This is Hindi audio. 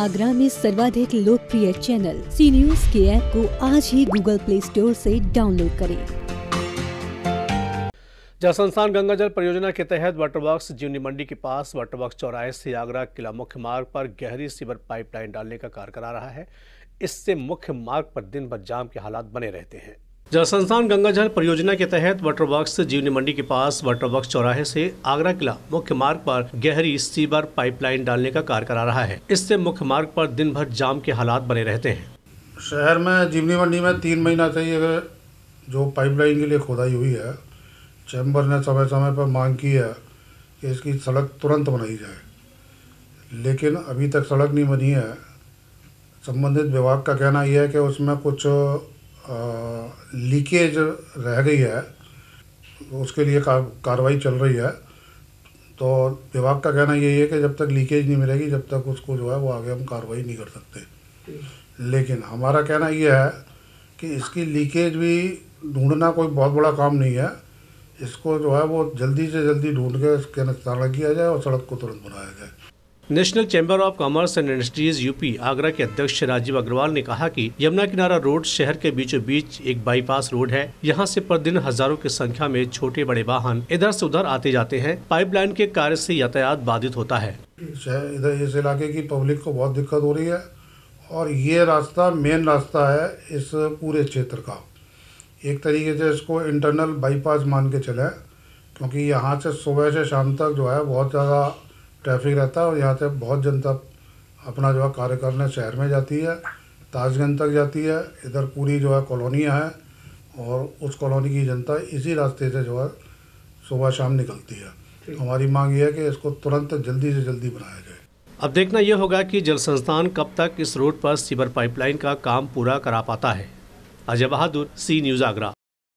आगरा में सर्वाधिक लोकप्रिय चैनल सी न्यूज के ऐप को आज ही गूगल प्ले स्टोर से डाउनलोड करें जल संस्थान गंगाजल परियोजना के तहत वाटर जीवनी मंडी के पास वाटर चौराहे से आगरा किला मुख्य मार्ग पर गहरी सीवर पाइपलाइन डालने का कार्य करा रहा है इससे मुख्य मार्ग पर दिन भर जाम के हालात बने रहते हैं जल संस्थान गंगा जल परियोजना के तहत वाटर वर्क्स जीवनी मंडी के पास वाटर वर्क्स चौराहे से आगरा किला मुख्य मार्ग पर गहरी सीवर पाइपलाइन डालने का कार्य करा रहा है इससे मुख्य मार्ग पर दिन भर जाम के हालात बने रहते हैं शहर में जीवनी मंडी में तीन महीना से ये जो पाइपलाइन के लिए खोदाई हुई है चैम्बर ने समय समय पर मांग की है कि इसकी सड़क तुरंत बनाई जाए लेकिन अभी तक सड़क नहीं बनी है संबंधित विभाग का कहना यह है कि उसमें कुछ लीकेज रह गई है उसके लिए कार्रवाई चल रही है तो विभाग का कहना यही है कि जब तक लीकेज नहीं मिलेगी जब तक उसको जो है वो आगे हम कार्रवाई नहीं कर सकते लेकिन हमारा कहना यह है कि इसकी लीकेज भी ढूंढना कोई बहुत बड़ा काम नहीं है इसको जो है वो जल्दी से जल्दी ढूंढ के इसके निस्तारण किया जाए और सड़क को तुरंत बनाया जाए National Chamber of Commerce and Industries UP Agra के अध्यक्ष राजीव अग्रवाल ने कहा कि यमुना किनारा रोड शहर के बीचों बीच एक बाईपास रोड है यहां से दिन हजारों की संख्या में छोटे बड़े वाहन इधर से उधर आते जाते हैं पाइपलाइन के कार्य से यातायात बाधित होता है शहर इधर इस इलाके की पब्लिक को बहुत दिक्कत हो रही है और ये रास्ता मेन रास्ता है इस पूरे क्षेत्र का एक तरीके से इसको इंटरनल बाईपास मान के चले क्योंकि यहाँ से सुबह से शाम तक जो है बहुत ज़्यादा ट्रैफिक रहता है और यहाँ से बहुत जनता अपना जो है कार्य करने शहर में जाती है ताजगंज तक जाती है इधर पूरी जो है कॉलोनियाँ हैं और उस कॉलोनी की जनता इसी रास्ते से जो है सुबह शाम निकलती है हमारी मांग ये है कि इसको तुरंत जल्दी से जल्दी बनाया जाए अब देखना यह होगा कि जल संस्थान कब तक इस रोड पर सीवर पाइपलाइन का काम पूरा करा पाता है अजय बहादुर सी न्यूज़ आगरा